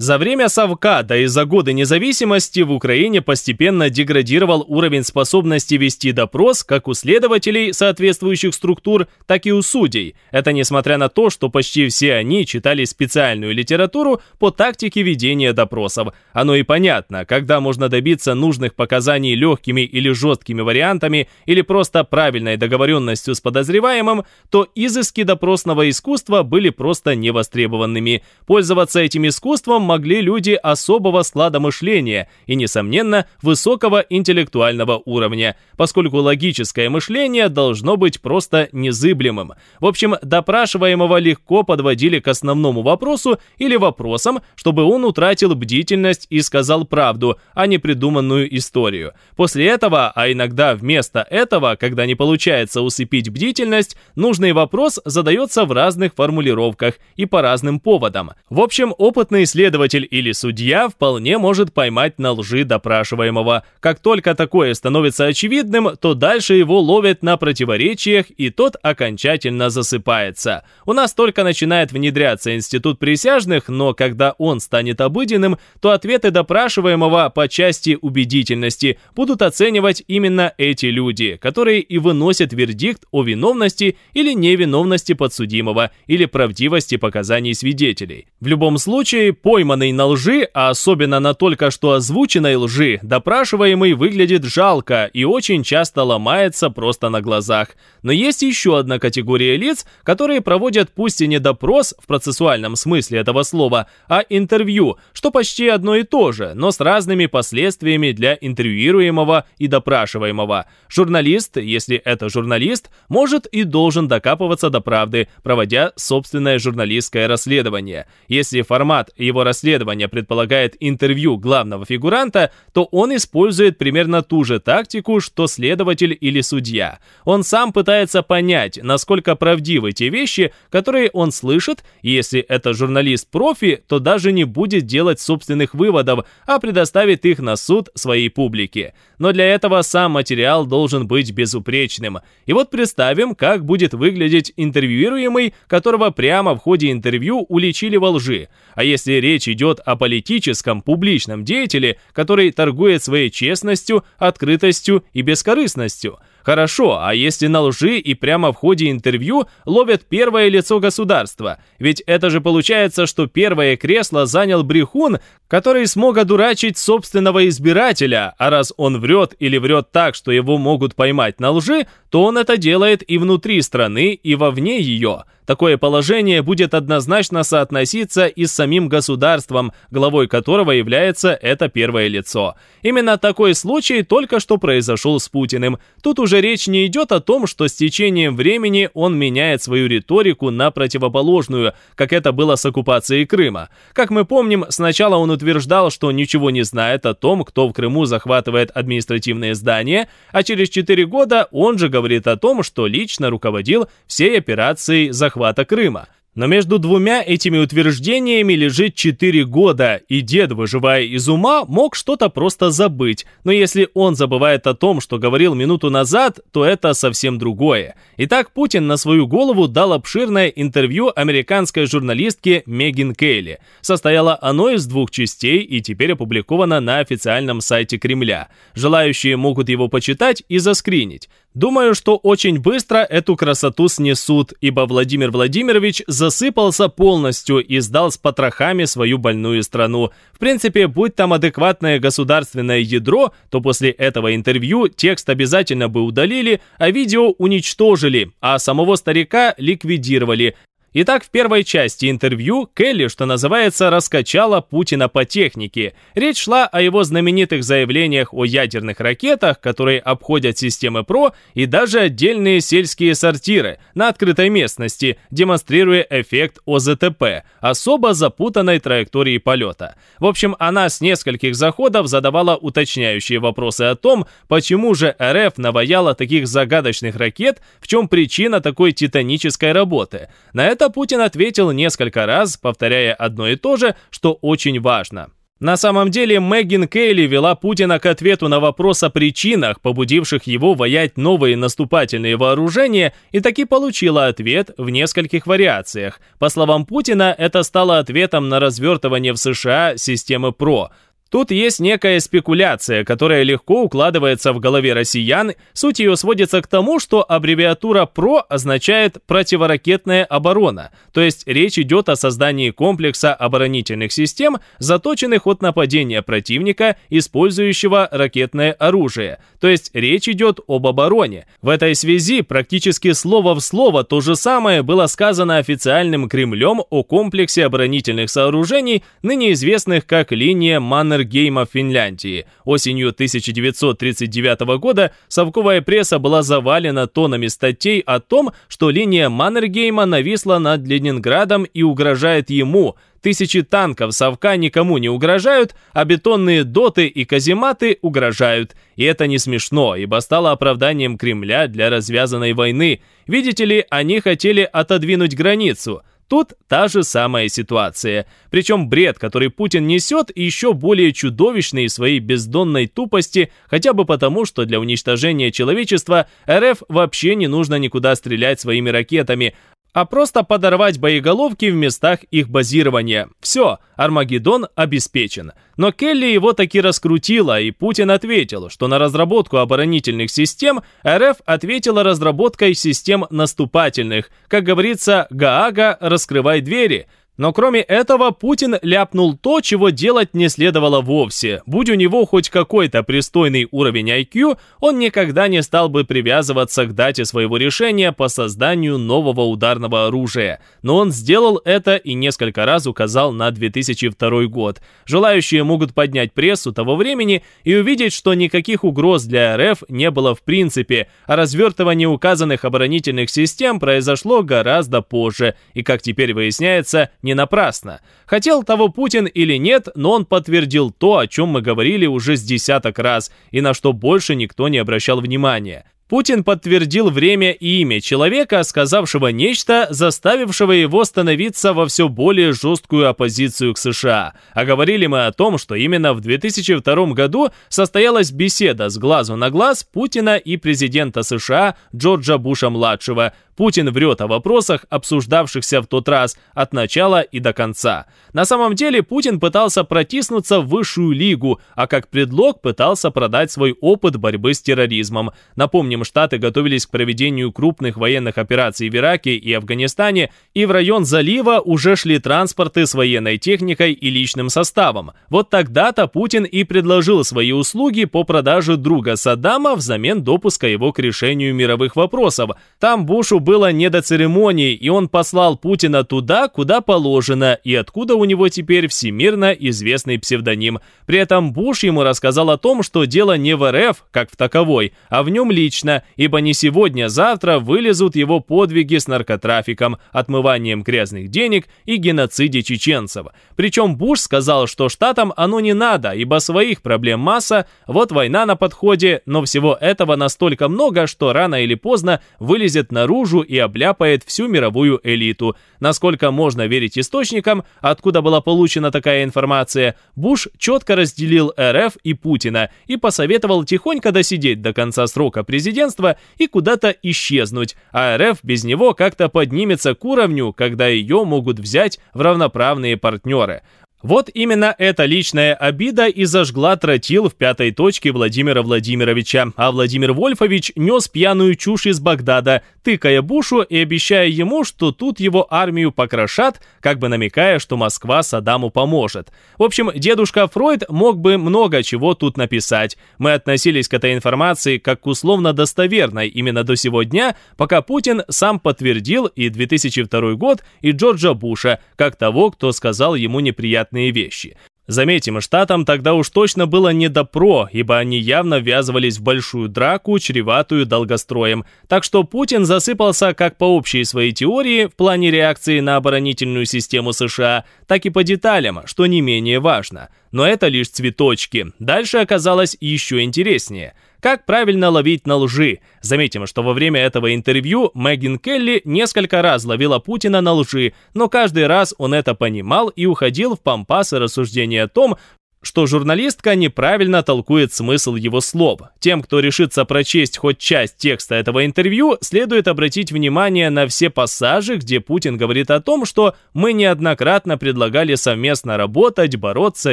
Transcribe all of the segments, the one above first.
За время совка, да и за годы независимости в Украине постепенно деградировал уровень способности вести допрос как у следователей соответствующих структур, так и у судей. Это несмотря на то, что почти все они читали специальную литературу по тактике ведения допросов. Оно и понятно, когда можно добиться нужных показаний легкими или жесткими вариантами или просто правильной договоренностью с подозреваемым, то изыски допросного искусства были просто невостребованными. Пользоваться этим искусством могли люди особого склада мышления и, несомненно, высокого интеллектуального уровня, поскольку логическое мышление должно быть просто незыблемым. В общем, допрашиваемого легко подводили к основному вопросу или вопросам, чтобы он утратил бдительность и сказал правду, а не придуманную историю. После этого, а иногда вместо этого, когда не получается усыпить бдительность, нужный вопрос задается в разных формулировках и по разным поводам. В общем, опытный исследователь следователь или судья вполне может поймать на лжи допрашиваемого. Как только такое становится очевидным, то дальше его ловят на противоречиях, и тот окончательно засыпается. У нас только начинает внедряться институт присяжных, но когда он станет обыденным, то ответы допрашиваемого по части убедительности будут оценивать именно эти люди, которые и выносят вердикт о виновности или невиновности подсудимого, или правдивости показаний свидетелей. В любом случае, пойман пойманный на лжи, а особенно на только что озвученной лжи, допрашиваемый выглядит жалко и очень часто ломается просто на глазах. Но есть еще одна категория лиц, которые проводят пусть и не допрос в процессуальном смысле этого слова, а интервью, что почти одно и то же, но с разными последствиями для интервьюируемого и допрашиваемого. Журналист, если это журналист, может и должен докапываться до правды, проводя собственное журналистское расследование. Если формат его расследования расследование предполагает интервью главного фигуранта, то он использует примерно ту же тактику, что следователь или судья. Он сам пытается понять, насколько правдивы те вещи, которые он слышит, и если это журналист-профи, то даже не будет делать собственных выводов, а предоставит их на суд своей публике. Но для этого сам материал должен быть безупречным. И вот представим, как будет выглядеть интервьюируемый, которого прямо в ходе интервью уличили во лжи. А если речь речь идет о политическом публичном деятеле, который торгует своей честностью, открытостью и бескорыстностью. Хорошо, а если на лжи и прямо в ходе интервью ловят первое лицо государства? Ведь это же получается, что первое кресло занял брехун, который смог одурачить собственного избирателя, а раз он врет или врет так, что его могут поймать на лжи, то он это делает и внутри страны, и вовне ее – Такое положение будет однозначно соотноситься и с самим государством, главой которого является это первое лицо. Именно такой случай только что произошел с Путиным. Тут уже речь не идет о том, что с течением времени он меняет свою риторику на противоположную, как это было с оккупацией Крыма. Как мы помним, сначала он утверждал, что ничего не знает о том, кто в Крыму захватывает административные здания, а через 4 года он же говорит о том, что лично руководил всей операцией захвата захвата Крыма. Но между двумя этими утверждениями лежит 4 года, и дед, выживая из ума, мог что-то просто забыть. Но если он забывает о том, что говорил минуту назад, то это совсем другое. Итак, Путин на свою голову дал обширное интервью американской журналистке Меган Кейли. Состояло оно из двух частей и теперь опубликовано на официальном сайте Кремля. Желающие могут его почитать и заскринить. Думаю, что очень быстро эту красоту снесут, ибо Владимир Владимирович засыпался полностью и сдал с потрохами свою больную страну. В принципе, будь там адекватное государственное ядро, то после этого интервью текст обязательно бы удалили, а видео уничтожили, а самого старика ликвидировали. Итак, в первой части интервью Келли, что называется, раскачала Путина по технике. Речь шла о его знаменитых заявлениях о ядерных ракетах, которые обходят системы ПРО и даже отдельные сельские сортиры на открытой местности, демонстрируя эффект ОЗТП, особо запутанной траектории полета. В общем, она с нескольких заходов задавала уточняющие вопросы о том, почему же РФ наваяла таких загадочных ракет, в чем причина такой титанической работы. На это Путин ответил несколько раз, повторяя одно и то же, что очень важно. На самом деле Мэггин Кейли вела Путина к ответу на вопрос о причинах, побудивших его воять новые наступательные вооружения, и таки получила ответ в нескольких вариациях. По словам Путина, это стало ответом на развертывание в США системы ПРО – Тут есть некая спекуляция, которая легко укладывается в голове россиян. Суть ее сводится к тому, что аббревиатура ПРО означает «противоракетная оборона», то есть речь идет о создании комплекса оборонительных систем, заточенных от нападения противника, использующего ракетное оружие, то есть речь идет об обороне. В этой связи практически слово в слово то же самое было сказано официальным Кремлем о комплексе оборонительных сооружений, ныне известных как линия Маннер Маннергейма Финляндии. Осенью 1939 года совковая пресса была завалена тонами статей о том, что линия Маннергейма нависла над Ленинградом и угрожает ему. Тысячи танков совка никому не угрожают, а бетонные доты и казематы угрожают. И это не смешно, ибо стало оправданием Кремля для развязанной войны. Видите ли, они хотели отодвинуть границу – Тут та же самая ситуация. Причем бред, который Путин несет, еще более чудовищный своей бездонной тупости, хотя бы потому, что для уничтожения человечества РФ вообще не нужно никуда стрелять своими ракетами, а просто подорвать боеголовки в местах их базирования. Все, Армагеддон обеспечен. Но Келли его таки раскрутила, и Путин ответил, что на разработку оборонительных систем РФ ответила разработкой систем наступательных. Как говорится, Гаага, раскрывай двери. Но кроме этого, Путин ляпнул то, чего делать не следовало вовсе. Будь у него хоть какой-то пристойный уровень IQ, он никогда не стал бы привязываться к дате своего решения по созданию нового ударного оружия. Но он сделал это и несколько раз указал на 2002 год. Желающие могут поднять прессу того времени и увидеть, что никаких угроз для РФ не было в принципе, а развертывание указанных оборонительных систем произошло гораздо позже и, как теперь выясняется, не напрасно. Хотел того Путин или нет, но он подтвердил то, о чем мы говорили уже с десяток раз, и на что больше никто не обращал внимания. Путин подтвердил время и имя человека, сказавшего нечто, заставившего его становиться во все более жесткую оппозицию к США. А говорили мы о том, что именно в 2002 году состоялась беседа с глазу на глаз Путина и президента США Джорджа Буша-младшего. Путин врет о вопросах, обсуждавшихся в тот раз, от начала и до конца. На самом деле Путин пытался протиснуться в высшую лигу, а как предлог пытался продать свой опыт борьбы с терроризмом. Напомним, населением Штаты готовились к проведению крупных военных операций в Ираке и Афганистане, и в район залива уже шли транспорты с военной техникой и личным составом. Вот тогда-то Путин и предложил свои услуги по продаже друга Саддама взамен допуска его к решению мировых вопросов. Там Бушу было не до церемонии, и он послал Путина туда, куда положено, и откуда у него теперь всемирно известный псевдоним. При этом Буш ему рассказал о том, что дело не в РФ, как в таковой, а в нем лично, точно, ибо не сегодня-завтра вылезут его подвиги с наркотрафиком, отмыванием грязных денег и геноциде чеченцев. Причем Буш сказал, что штатам оно не надо, ибо своих проблем масса, вот война на подходе, но всего этого настолько много, что рано или поздно вылезет наружу и обляпает всю мировую элиту. Насколько можно верить источникам, откуда была получена такая информация, Буш четко разделил РФ и Путина и посоветовал тихонько досидеть до конца срока президента, президентства и куда-то исчезнуть, а РФ без него как-то поднимется к уровню, когда ее могут взять в равноправные партнеры. Вот именно эта личная обида и зажгла тротил в пятой точке Владимира Владимировича, а Владимир Вольфович нес пьяную чушь из Багдада, тыкая Бушу и обещая ему, что тут его армию покрошат, как бы намекая, что Москва Саддаму поможет. В общем, дедушка Фройд мог бы много чего тут написать. Мы относились к этой информации как к условно достоверной именно до сего дня, пока Путин сам подтвердил и 2002 год, и Джорджа Буша, как того, кто сказал ему неприятно непонятные вещи. Заметим, штатам тогда уж точно было не до про, ибо они явно ввязывались в большую драку, чреватую долгостроем. Так что Путин засыпался как по общей своей теории в плане реакции на оборонительную систему США, так и по деталям, что не менее важно. Но это лишь цветочки. Дальше оказалось еще интереснее – как правильно ловить на лжи? Заметим, что во время этого интервью Меган Келли несколько раз ловила Путина на лжи, но каждый раз он это понимал и уходил в пампасы рассуждения о том, что журналистка неправильно толкует смысл его слов. Тем, кто решится прочесть хоть часть текста этого интервью, следует обратить внимание на все пассажи, где Путин говорит о том, что мы неоднократно предлагали совместно работать, бороться,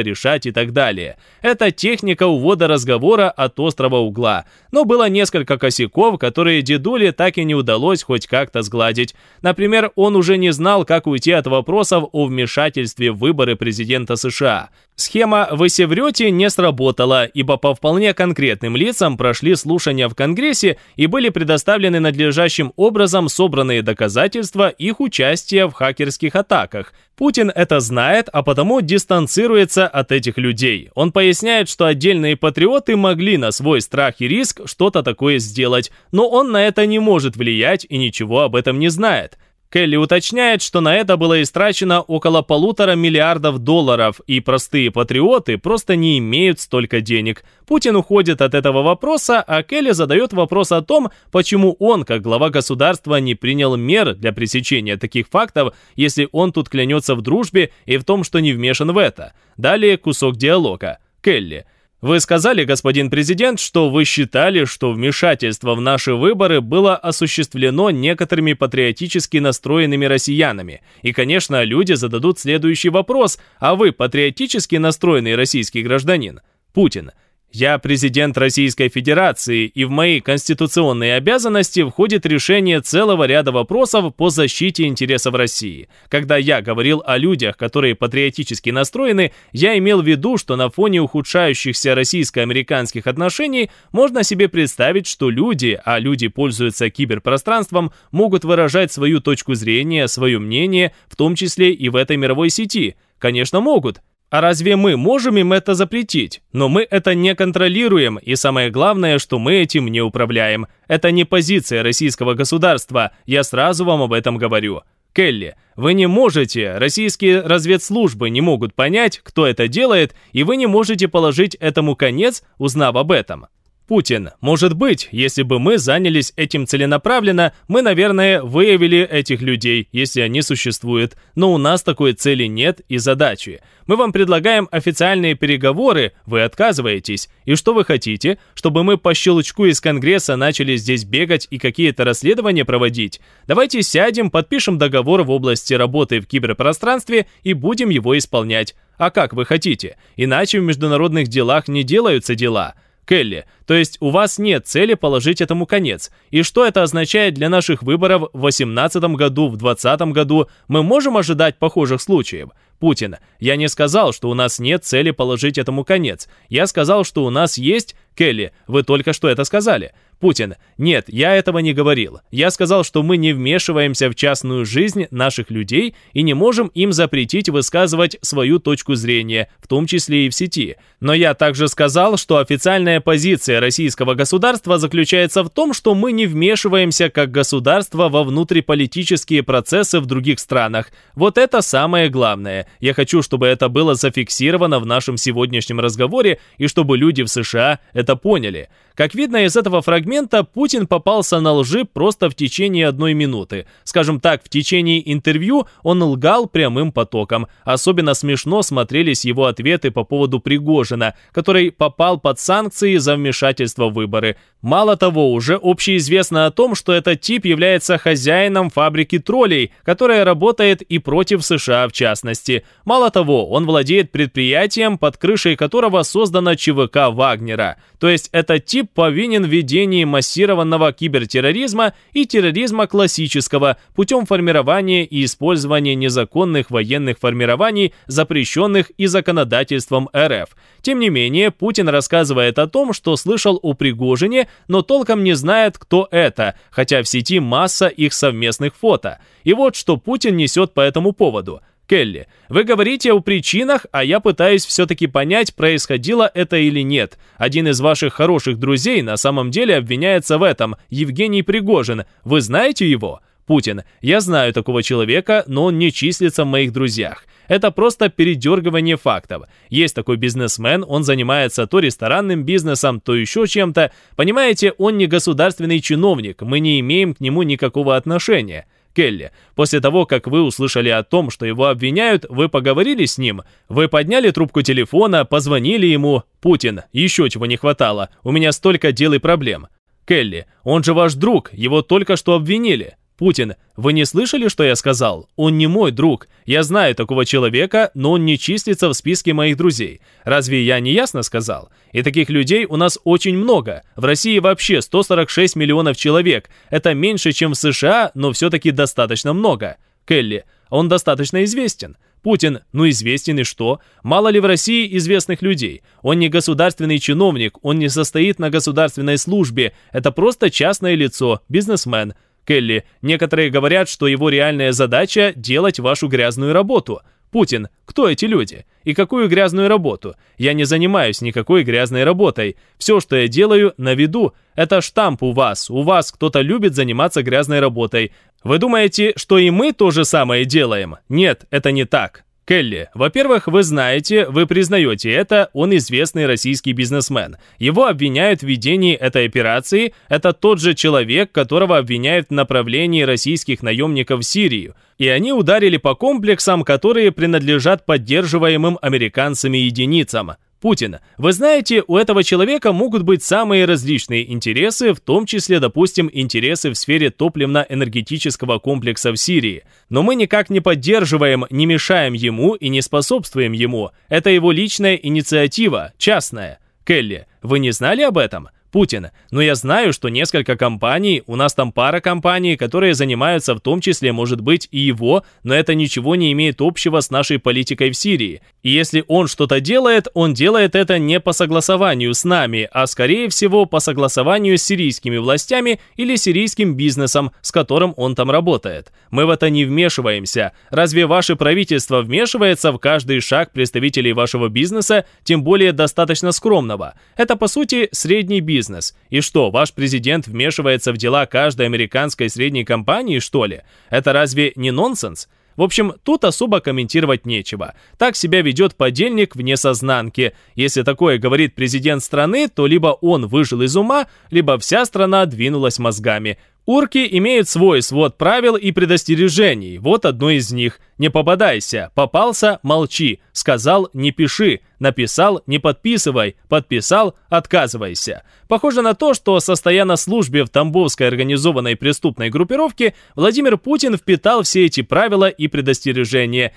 решать и так далее. Это техника увода разговора от острого угла. Но было несколько косяков, которые дедуле так и не удалось хоть как-то сгладить. Например, он уже не знал, как уйти от вопросов о вмешательстве в выборы президента США. Схема вы все не сработало, ибо по вполне конкретным лицам прошли слушания в Конгрессе и были предоставлены надлежащим образом собранные доказательства их участия в хакерских атаках. Путин это знает, а потому дистанцируется от этих людей. Он поясняет, что отдельные патриоты могли на свой страх и риск что-то такое сделать, но он на это не может влиять и ничего об этом не знает. Келли уточняет, что на это было истрачено около полутора миллиардов долларов, и простые патриоты просто не имеют столько денег. Путин уходит от этого вопроса, а Келли задает вопрос о том, почему он, как глава государства, не принял мер для пресечения таких фактов, если он тут клянется в дружбе и в том, что не вмешан в это. Далее кусок диалога. Келли. Вы сказали, господин президент, что вы считали, что вмешательство в наши выборы было осуществлено некоторыми патриотически настроенными россиянами. И, конечно, люди зададут следующий вопрос, а вы патриотически настроенный российский гражданин? Путин – я президент Российской Федерации, и в мои конституционные обязанности входит решение целого ряда вопросов по защите интересов России. Когда я говорил о людях, которые патриотически настроены, я имел в виду, что на фоне ухудшающихся российско-американских отношений можно себе представить, что люди, а люди пользуются киберпространством, могут выражать свою точку зрения, свое мнение, в том числе и в этой мировой сети. Конечно, могут. А разве мы можем им это запретить? Но мы это не контролируем, и самое главное, что мы этим не управляем. Это не позиция российского государства, я сразу вам об этом говорю. Келли, вы не можете, российские разведслужбы не могут понять, кто это делает, и вы не можете положить этому конец, узнав об этом. Путин. Может быть, если бы мы занялись этим целенаправленно, мы, наверное, выявили этих людей, если они существуют. Но у нас такой цели нет и задачи. Мы вам предлагаем официальные переговоры, вы отказываетесь. И что вы хотите? Чтобы мы по щелчку из Конгресса начали здесь бегать и какие-то расследования проводить? Давайте сядем, подпишем договор в области работы в киберпространстве и будем его исполнять. А как вы хотите? Иначе в международных делах не делаются дела. Келли, то есть у вас нет цели положить этому конец. И что это означает для наших выборов в 2018 году, в 2020 году? Мы можем ожидать похожих случаев? Путин, я не сказал, что у нас нет цели положить этому конец. Я сказал, что у нас есть «Келли, вы только что это сказали». Путин, нет, я этого не говорил. Я сказал, что мы не вмешиваемся в частную жизнь наших людей и не можем им запретить высказывать свою точку зрения, в том числе и в сети. Но я также сказал, что официальная позиция российского государства заключается в том, что мы не вмешиваемся как государство во внутриполитические процессы в других странах. Вот это самое главное. Я хочу, чтобы это было зафиксировано в нашем сегодняшнем разговоре и чтобы люди в США это это поняли. Как видно из этого фрагмента, Путин попался на лжи просто в течение одной минуты. Скажем так, в течение интервью он лгал прямым потоком. Особенно смешно смотрелись его ответы по поводу Пригожина, который попал под санкции за вмешательство в выборы. Мало того, уже общеизвестно о том, что этот тип является хозяином фабрики троллей, которая работает и против США в частности. Мало того, он владеет предприятием, под крышей которого создана ЧВК «Вагнера». То есть этот тип повинен в ведении массированного кибертерроризма и терроризма классического путем формирования и использования незаконных военных формирований, запрещенных и законодательством РФ. Тем не менее, Путин рассказывает о том, что слышал о Пригожине, но толком не знает, кто это, хотя в сети масса их совместных фото. И вот что Путин несет по этому поводу – Келли, вы говорите о причинах, а я пытаюсь все-таки понять, происходило это или нет. Один из ваших хороших друзей на самом деле обвиняется в этом, Евгений Пригожин. Вы знаете его? Путин, я знаю такого человека, но он не числится в моих друзьях. Это просто передергивание фактов. Есть такой бизнесмен, он занимается то ресторанным бизнесом, то еще чем-то. Понимаете, он не государственный чиновник, мы не имеем к нему никакого отношения. Келли. После того, как вы услышали о том, что его обвиняют, вы поговорили с ним, вы подняли трубку телефона, позвонили ему. Путин, еще чего не хватало, у меня столько дел и проблем. Келли, он же ваш друг, его только что обвинили. Путин, вы не слышали, что я сказал? Он не мой друг. Я знаю такого человека, но он не числится в списке моих друзей. Разве я не ясно сказал? И таких людей у нас очень много. В России вообще 146 миллионов человек. Это меньше, чем в США, но все-таки достаточно много. Келли, он достаточно известен. Путин, ну известен и что? Мало ли в России известных людей? Он не государственный чиновник, он не состоит на государственной службе, это просто частное лицо, бизнесмен. Келли, некоторые говорят, что его реальная задача — делать вашу грязную работу. Путин, кто эти люди? И какую грязную работу? Я не занимаюсь никакой грязной работой. Все, что я делаю, на виду. Это штамп у вас. У вас кто-то любит заниматься грязной работой. Вы думаете, что и мы то же самое делаем? Нет, это не так. Келли, во-первых, вы знаете, вы признаете это, он известный российский бизнесмен. Его обвиняют в ведении этой операции, это тот же человек, которого обвиняют в направлении российских наемников в Сирию. И они ударили по комплексам, которые принадлежат поддерживаемым американцами единицам. Путин. Вы знаете, у этого человека могут быть самые различные интересы, в том числе, допустим, интересы в сфере топливно-энергетического комплекса в Сирии. Но мы никак не поддерживаем, не мешаем ему и не способствуем ему. Это его личная инициатива, частная. Келли, вы не знали об этом? Путина. Но я знаю, что несколько компаний, у нас там пара компаний, которые занимаются в том числе, может быть, и его, но это ничего не имеет общего с нашей политикой в Сирии. И если он что-то делает, он делает это не по согласованию с нами, а скорее всего по согласованию с сирийскими властями или сирийским бизнесом, с которым он там работает. Мы в это не вмешиваемся. Разве ваше правительство вмешивается в каждый шаг представителей вашего бизнеса, тем более достаточно скромного? Это по сути средний бизнес бизнес. И что, ваш президент вмешивается в дела каждой американской средней компании, что ли? Это разве не нонсенс? В общем, тут особо комментировать нечего. Так себя ведет подельник вне сознанки. Если такое говорит президент страны, то либо он выжил из ума, либо вся страна двинулась мозгами. Урки имеют свой свод правил и предостережений. Вот одно из них. «Не попадайся», «Попался» — «Молчи», «Сказал» — «Не пиши», «Написал» — «Не подписывай», «Подписал» — «Отказывайся». Похоже на то, что, состоя на службе в Тамбовской организованной преступной группировке, Владимир Путин впитал все эти правила и предостережения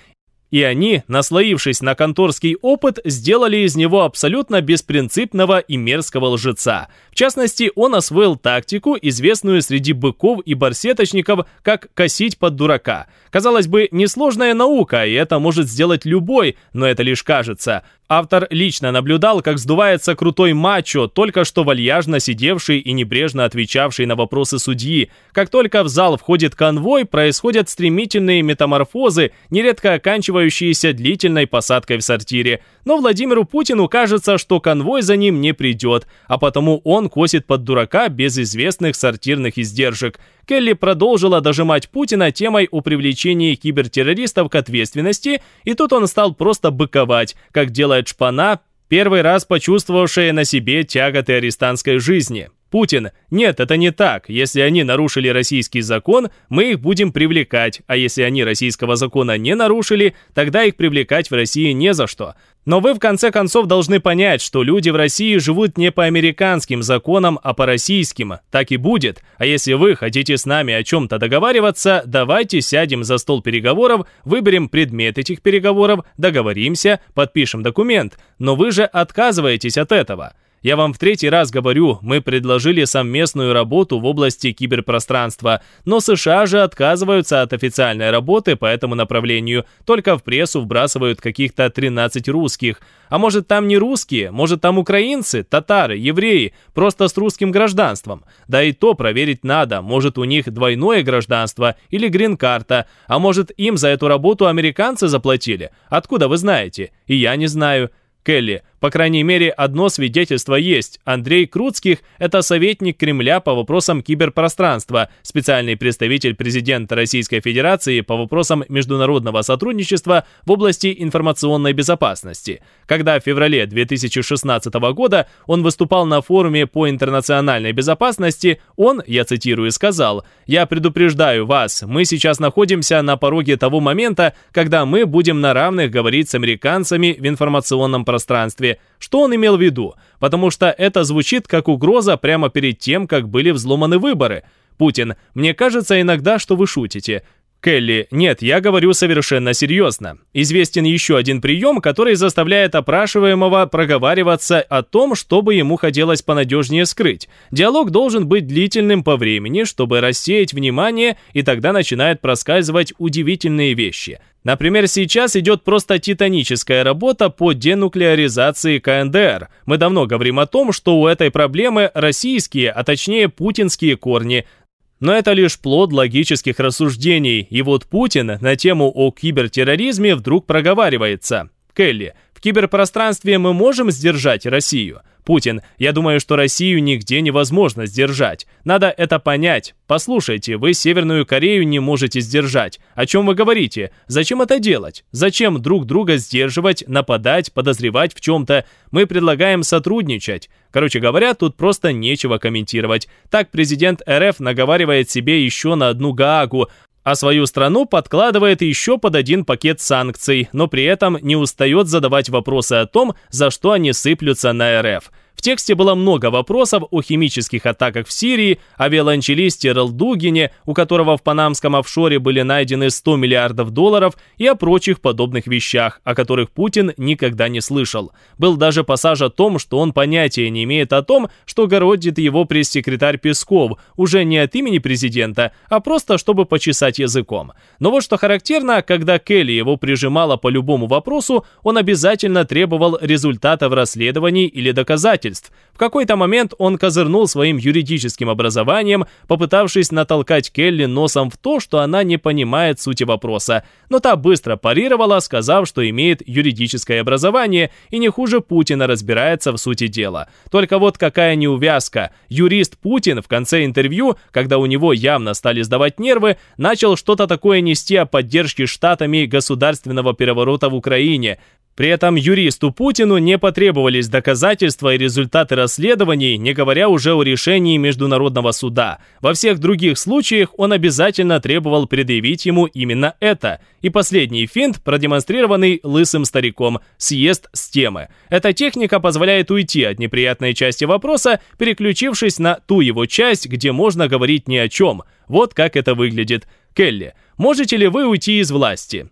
и они, наслоившись на конторский опыт, сделали из него абсолютно беспринципного и мерзкого лжеца. В частности, он освоил тактику, известную среди быков и барсеточников, как «косить под дурака». Казалось бы, несложная наука, и это может сделать любой, но это лишь кажется. Автор лично наблюдал, как сдувается крутой мачо, только что вальяжно сидевший и небрежно отвечавший на вопросы судьи. Как только в зал входит конвой, происходят стремительные метаморфозы, нередко оканчивающиеся длительной посадкой в сортире. Но Владимиру Путину кажется, что конвой за ним не придет, а потому он косит под дурака без известных сортирных издержек. Келли продолжила дожимать Путина темой о привлечении кибертеррористов к ответственности, и тут он стал просто быковать, как делает белая первый раз почувствовавшая на себе тяготы арестантской жизни. Путин, нет, это не так. Если они нарушили российский закон, мы их будем привлекать, а если они российского закона не нарушили, тогда их привлекать в России не за что. Но вы в конце концов должны понять, что люди в России живут не по американским законам, а по российским. Так и будет. А если вы хотите с нами о чем-то договариваться, давайте сядем за стол переговоров, выберем предмет этих переговоров, договоримся, подпишем документ. Но вы же отказываетесь от этого. Я вам в третий раз говорю, мы предложили совместную работу в области киберпространства, но США же отказываются от официальной работы по этому направлению, только в прессу вбрасывают каких-то 13 русских. А может там не русские, может там украинцы, татары, евреи, просто с русским гражданством. Да и то проверить надо, может у них двойное гражданство или грин-карта, а может им за эту работу американцы заплатили? Откуда вы знаете? И я не знаю. Келли, по крайней мере, одно свидетельство есть. Андрей Круцких – это советник Кремля по вопросам киберпространства, специальный представитель президента Российской Федерации по вопросам международного сотрудничества в области информационной безопасности. Когда в феврале 2016 года он выступал на форуме по интернациональной безопасности, он, я цитирую, сказал «Я предупреждаю вас, мы сейчас находимся на пороге того момента, когда мы будем на равных говорить с американцами в информационном пространстве ли, что он имел в виду, потому что это звучит как угроза прямо перед тем, как были взломаны выборы. Путин, мне кажется иногда, что вы шутите. Келли, нет, я говорю совершенно серьезно. Известен еще один прием, который заставляет опрашиваемого проговариваться о том, что бы ему хотелось понадежнее скрыть. Диалог должен быть длительным по времени, чтобы рассеять внимание, и тогда начинают проскальзывать удивительные вещи. Например, сейчас идет просто титаническая работа по денуклеаризации КНДР. Мы давно говорим о том, что у этой проблемы российские, а точнее путинские корни – но это лишь плод логических рассуждений, и вот Путин на тему о кибертерроризме вдруг проговаривается. Келли, в киберпространстве мы можем сдержать Россию? Путин, я думаю, что Россию нигде невозможно сдержать. Надо это понять. Послушайте, вы Северную Корею не можете сдержать. О чем вы говорите? Зачем это делать? Зачем друг друга сдерживать, нападать, подозревать в чем-то? Мы предлагаем сотрудничать. Короче говоря, тут просто нечего комментировать. Так президент РФ наговаривает себе еще на одну Гаагу, а свою страну подкладывает еще под один пакет санкций, но при этом не устает задавать вопросы о том, за что они сыплются на РФ – в тексте было много вопросов о химических атаках в Сирии, о виолончелисте Рэл Дугине, у которого в панамском офшоре были найдены 100 миллиардов долларов, и о прочих подобных вещах, о которых Путин никогда не слышал. Был даже пассаж о том, что он понятия не имеет о том, что городит его пресс-секретарь Песков, уже не от имени президента, а просто чтобы почесать языком. Но вот что характерно, когда Келли его прижимала по любому вопросу, он обязательно требовал результатов расследований или доказательств, обязательств. В какой-то момент он козырнул своим юридическим образованием, попытавшись натолкать Келли носом в то, что она не понимает сути вопроса, но та быстро парировала, сказав, что имеет юридическое образование и не хуже Путина разбирается в сути дела. Только вот какая неувязка. Юрист Путин в конце интервью, когда у него явно стали сдавать нервы, начал что-то такое нести о поддержке штатами государственного переворота в Украине. При этом юристу Путину не потребовались доказательства и результаты, результаты расследований, не говоря уже о решении Международного суда. Во всех других случаях он обязательно требовал предъявить ему именно это. И последний финт, продемонстрированный лысым стариком, съезд с темы. Эта техника позволяет уйти от неприятной части вопроса, переключившись на ту его часть, где можно говорить ни о чем. Вот как это выглядит. Келли, можете ли вы уйти из власти?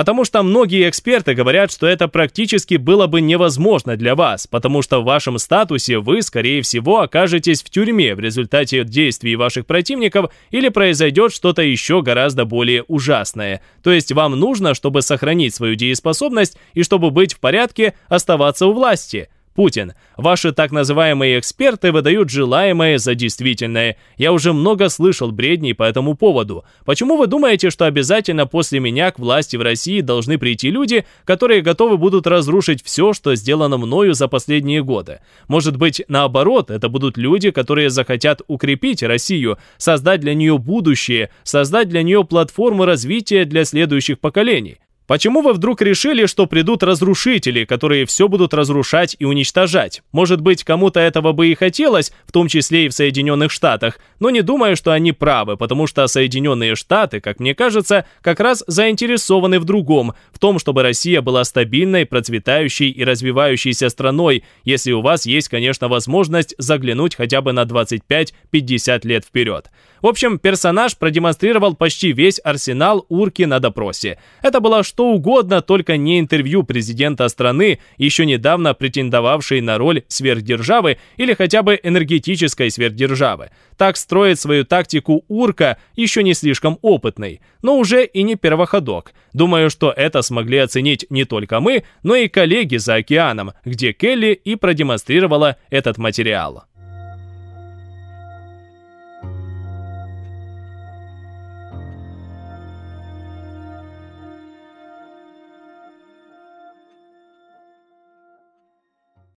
Потому что многие эксперты говорят, что это практически было бы невозможно для вас, потому что в вашем статусе вы, скорее всего, окажетесь в тюрьме в результате действий ваших противников или произойдет что-то еще гораздо более ужасное. То есть вам нужно, чтобы сохранить свою дееспособность и чтобы быть в порядке, оставаться у власти – Путин, ваши так называемые эксперты выдают желаемое за действительное. Я уже много слышал бредней по этому поводу. Почему вы думаете, что обязательно после меня к власти в России должны прийти люди, которые готовы будут разрушить все, что сделано мною за последние годы? Может быть, наоборот, это будут люди, которые захотят укрепить Россию, создать для нее будущее, создать для нее платформу развития для следующих поколений. Почему вы вдруг решили, что придут разрушители, которые все будут разрушать и уничтожать? Может быть, кому-то этого бы и хотелось, в том числе и в Соединенных Штатах, но не думаю, что они правы, потому что Соединенные Штаты, как мне кажется, как раз заинтересованы в другом, в том, чтобы Россия была стабильной, процветающей и развивающейся страной, если у вас есть, конечно, возможность заглянуть хотя бы на 25-50 лет вперед. В общем, персонаж продемонстрировал почти весь арсенал урки на допросе. Это была что что угодно, только не интервью президента страны, еще недавно претендовавшей на роль сверхдержавы или хотя бы энергетической сверхдержавы. Так строит свою тактику Урка, еще не слишком опытный, но уже и не первоходок. Думаю, что это смогли оценить не только мы, но и коллеги за океаном, где Келли и продемонстрировала этот материал.